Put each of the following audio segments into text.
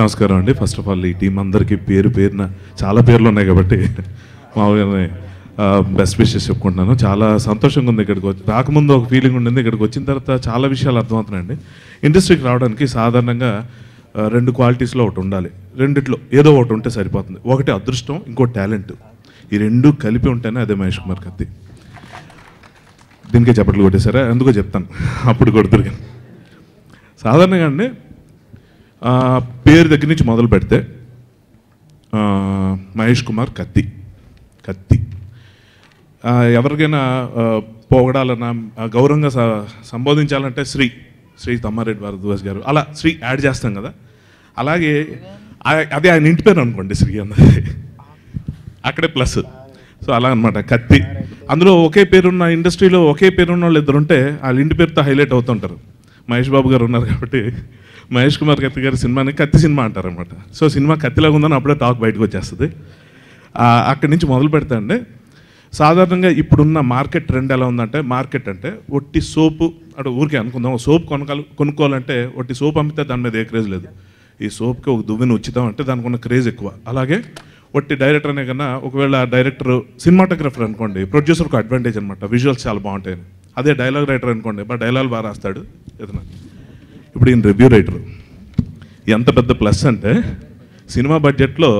నమస్కారం అండి first of all ఈ టీం అందరికీ పేరు పేరున చాలా పేర్లు ఉన్నాయి కాబట్టి మామూలుగానే బెస్ట్ విషెస్ చెప్పుకుంటున్నాను చాలా సంతోషంగా ఉంది ఇక్కడికి వచ్చి రాకముందు ఒక ఫీలింగ్ ఉండింది ఇక్కడికి వచ్చిన తర్వాత చాలా విషయాలు అర్థమవుతున్నాయండి ఇండస్ట్రీకి రావడానికి సాధారణంగా రెండు క్వాలిటీస్లో ఒకటి ఉండాలి రెండిట్లో ఏదో ఒకటి ఉంటే సరిపోతుంది ఒకటి అదృష్టం ఇంకో టాలెంట్ ఈ రెండు కలిపి ఉంటేనే అదే మహేష్ కుమార్ కత్తి దీనికే చెప్పట్లు కొట్టేశారా ఎందుకో చెప్తాను అప్పుడు కొడుతురు సాధారణంగా అండి పేరు దగ్గర నుంచి మొదలు పెడితే మహేష్ కుమార్ కత్తి కత్తి ఎవరికైనా పోగడాలన్నా గౌరవంగా సంబోధించాలంటే శ్రీ శ్రీ తమ్మారెడ్డి భారద్వాజ్ గారు అలా శ్రీ యాడ్ చేస్తాం కదా అలాగే అదే ఆయన ఇంటి పేరు అనుకోండి శ్రీ అన్నది అక్కడే ప్లస్ సో అలా అనమాట కత్తి అందులో ఒకే పేరున్న ఇండస్ట్రీలో ఒకే పేరున్న వాళ్ళు ఇద్దరుంటే వాళ్ళ ఇంటి పేరుతో హైలైట్ అవుతుంటారు మహేష్ బాబు గారు ఉన్నారు కాబట్టి మహేష్ కుమార్ కత్తి గారి సినిమాని కత్తి సినిమా అంటారనమాట సో సినిమా కత్తిలాగా ఉందని అప్పుడే టాక్ బయటకు వచ్చేస్తుంది అక్కడి నుంచి మొదలు పెడతాండి సాధారణంగా ఇప్పుడున్న మార్కెట్ ట్రెండ్ ఎలా ఉందంటే మార్కెట్ అంటే ఒట్టి సోపు అటు ఊరికే అనుకుందాం సోప్ కొనకాలి కొనుక్కోవాలంటే ఒట్టి సోప్ అమ్మితే దాని మీద ఏ క్రేజ్ లేదు ఈ సోప్కి ఒక దువ్విని ఉచితం అంటే దానికి ఉన్న క్రేజ్ ఎక్కువ అలాగే ఒట్టి డైరెక్టర్ అనే కన్నా ఒకవేళ డైరెక్టర్ సినిమాటోగ్రఫర్ అనుకోండి ప్రొడ్యూసర్కు అడ్వాంటేజ్ అనమాట విజువల్స్ చాలా బాగుంటాయి అదే డైలాగ్ రైటర్ అనుకోండి బట్ డైలాగ్ బాగా రాస్తాడు ఏదైనా ఇప్పుడు ఈయన రివ్యూ రైటర్ ఎంత పెద్ద ప్లస్ అంటే సినిమా బడ్జెట్లో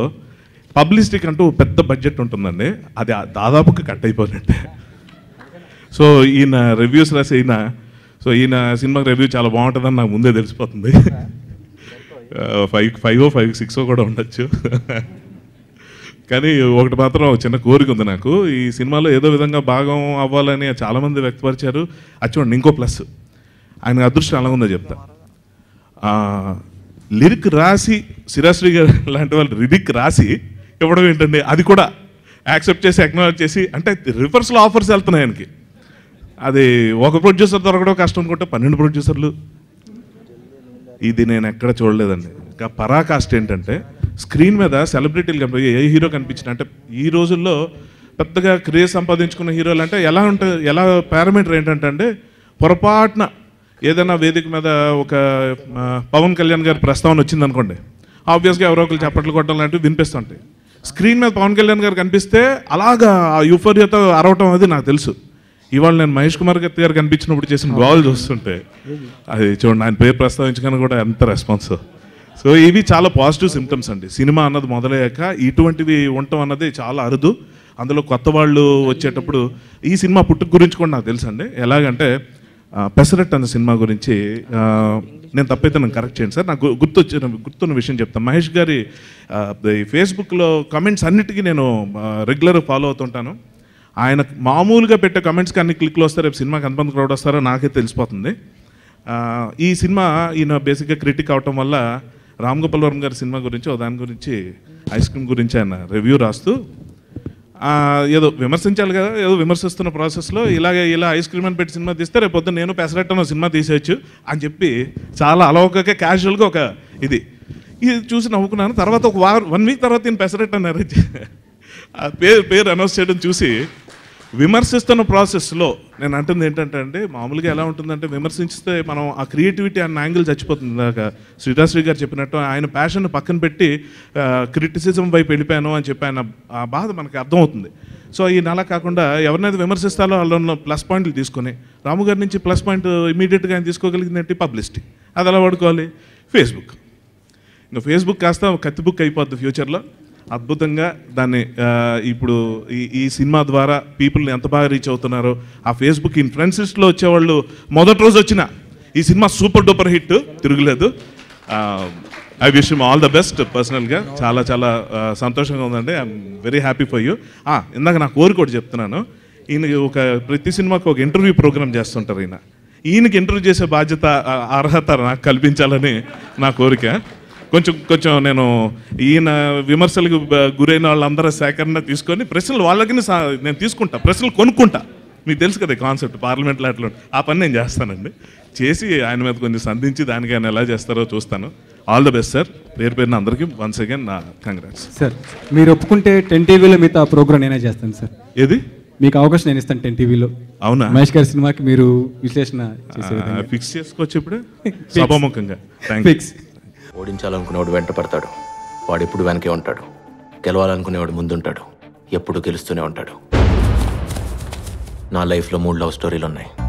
పబ్లిసిటీకి అంటూ పెద్ద బడ్జెట్ ఉంటుందండి అది దాదాపుకి కట్ అయిపోయినట్టే సో ఈయన రివ్యూస్ రాసి ఈయన సో ఈయన సినిమా రివ్యూ చాలా బాగుంటుందని నాకు ముందే తెలిసిపోతుంది ఫైవ్ ఫైవ్ ఫైవ్ సిక్స్ కూడా ఉండొచ్చు కానీ ఒకటి మాత్రం చిన్న కోరిక ఉంది నాకు ఈ సినిమాలో ఏదో విధంగా భాగం అవ్వాలని చాలామంది వ్యక్తపరిచారు అది చూడండి ఇంకో ప్లస్ ఆయన అదృష్టం అలా ఉందో చెప్తాను లిరిక్ రాసి శిరాశ్రీ గారు లాంటి వాళ్ళు లిరిక్ రాసి ఇవ్వడం ఏంటండి అది కూడా యాక్సెప్ట్ చేసి అక్నాలజ్ చేసి అంటే రివర్స్లో ఆఫర్స్ వెళ్తున్నాయి ఆయనకి అది ఒక ప్రొడ్యూసర్ దొరకడం కష్టం అనుకుంటే పన్నెండు ప్రొడ్యూసర్లు ఇది నేను ఎక్కడ చూడలేదండి ఇంకా పరాకాస్ట్ ఏంటంటే స్క్రీన్ మీద సెలబ్రిటీలు కనిపి ఏ హీరో కనిపించిన అంటే ఈ రోజుల్లో పెద్దగా క్రేజ్ సంపాదించుకున్న హీరోలు అంటే ఎలా ఉంటుంది ఎలా పారామీటర్ ఏంటంటే అంటే పొరపాటున ఏదైనా వేదిక మీద ఒక పవన్ కళ్యాణ్ గారి ప్రస్తావన వచ్చింది అనుకోండి ఆబ్వియస్గా ఎవరో ఒకరు చప్పట్లు కొట్టడం లాంటివి వినిపిస్తుంటాయి స్క్రీన్ మీద పవన్ కళ్యాణ్ గారు కనిపిస్తే అలాగా ఆ యుఫర్యత అరవటం అది నాకు తెలుసు ఇవాళ నేను మహేష్ కుమార్ గత్తి గారు కనిపించినప్పుడు చేసిన గోల్ చూస్తుంటే అది చూడండి ఆయన పేరు ప్రస్తావించగానే కూడా ఎంత రెస్పాన్స్ సో ఇవి చాలా పాజిటివ్ సిమ్టమ్స్ అండి సినిమా అన్నది మొదలయ్యాక ఇటువంటివి ఉండటం అన్నది చాలా అరుదు అందులో కొత్త వాళ్ళు వచ్చేటప్పుడు ఈ సినిమా పుట్టుక గురించి కూడా నాకు తెలుసండి ఎలాగంటే పెసరట్ అన్న సినిమా గురించి నేను తప్పైతే నన్ను కరెక్ట్ చేయండి సార్ నాకు గుర్తొచ్చిన గుర్తున్న విషయం చెప్తాను మహేష్ గారి ఫేస్బుక్లో కమెంట్స్ అన్నిటికీ నేను రెగ్యులర్ ఫాలో అవుతుంటాను ఆయన మామూలుగా పెట్టే కమెంట్స్కి అన్ని క్లిక్లు వస్తారు రేపు సినిమాకి అనుబంధం క్రౌడ్ వస్తారో నాకే తెలిసిపోతుంది ఈ సినిమా ఈయన బేసిక్గా క్రిటిక్ అవటం వల్ల రామ్ గోపాల్ వర్మ గారి సినిమా గురించి దాని గురించి ఐస్ క్రీమ్ గురించి ఆయన రివ్యూ రాస్తూ ఏదో విమర్శించాలి కదా ఏదో విమర్శిస్తున్న ప్రాసెస్లో ఇలాగే ఇలా ఐస్ క్రీమ్ అని పెట్టి సినిమా తీస్తే రేపు పొద్దున్న నేను పెసరెట్టను సినిమా తీసేయచ్చు అని చెప్పి చాలా అలవకగా క్యాజువల్గా ఒక ఇది ఇది చూసి నవ్వుకున్నాను తర్వాత ఒక వన్ వీక్ తర్వాత నేను పెసరట్టను పేరు పేరు అనౌన్స్ చేయడం చూసి విమర్శిస్తున్న ప్రాసెస్లో నేను అంటుంది ఏంటంటే అండి మామూలుగా ఎలా ఉంటుందంటే విమర్శిస్తే మనం ఆ క్రియేటివిటీ అన్న యాంగిల్ చచ్చిపోతుంది దాకా శ్రీరాశ్రీ గారు చెప్పినట్టు ఆయన ప్యాషన్ పక్కన పెట్టి క్రిటిసిజం వైపు వెళ్ళిపోయాను అని చెప్పి ఆయన ఆ బాధ మనకి అర్థమవుతుంది సో ఈ నెల కాకుండా ఎవరినైతే విమర్శిస్తారో వాళ్ళ ప్లస్ పాయింట్లు తీసుకొని రాము గారి నుంచి ప్లస్ పాయింట్ ఇమీడియట్గా ఆయన తీసుకోగలిగిందంటే పబ్లిసిటీ అది ఎలా వాడుకోవాలి ఫేస్బుక్ ఇంకా ఫేస్బుక్ కాస్త కత్తి బుక్ అయిపోద్ది ఫ్యూచర్లో అద్భుతంగా దాన్ని ఇప్పుడు ఈ ఈ సినిమా ద్వారా పీపుల్ని ఎంత బాగా రీచ్ అవుతున్నారో ఆ ఫేస్బుక్ ఇన్ఫ్లుయెన్సెస్లో వచ్చేవాళ్ళు మొదటి రోజు వచ్చిన ఈ సినిమా సూపర్ డూపర్ హిట్ తిరగలేదు I wish all the best పర్సనల్గా చాలా చాలా సంతోషంగా ఉందండి I'm very happy for you ఇందాక నా కోరికోటి చెప్తున్నాను ఈయన ఒక ప్రతి సినిమాకు ఒక ఇంటర్వ్యూ ప్రోగ్రామ్ చేస్తుంటారు ఈయన ఈయనకి ఇంటర్వ్యూ చేసే బాధ్యత అర్హత నాకు కల్పించాలని నా కోరిక కొంచెం కొంచెం నేను ఈయన విమర్శలకు గురైన వాళ్ళందరూ సేకరణ తీసుకొని ప్రశ్నలు వాళ్ళకి నేను తీసుకుంటా ప్రశ్నలు కొనుక్కుంటా మీకు తెలుసు కదా కాన్సెప్ట్ పార్లమెంట్లో అట్లా ఆ పని నేను చేస్తానండి చేసి ఆయన మీద కొంచెం సంధించి దానికి ఆయన ఎలా చేస్తారో చూస్తాను ఆల్ ద బెస్ట్ సార్ పేరు పేరున అందరికీ వన్స్ అగైన్ నా కంగ్రాట్స్ సార్ మీరు ఒప్పుకుంటే టెన్ టీవీలో మీతో ఆ ప్రోగ్రామ్ నేనే చేస్తాను సార్ ఏది మీకు అవకాశం నేను ఇస్తాను టెన్ టీవీలో అవునా మహేష్ గారి సినిమాకి మీరు విశ్లేషణ ఫిక్స్ చేసుకోవచ్చు ఇప్పుడు థ్యాంక్ ఫిక్స్ ఓడించాలనుకునేవాడు వెంట పడతాడు వాడు ఎప్పుడు వెనకే ఉంటాడు గెలవాలనుకునేవాడు ముందుంటాడు ఎప్పుడు గెలుస్తూనే ఉంటాడు నా లైఫ్లో మూడు లవ్ స్టోరీలు ఉన్నాయి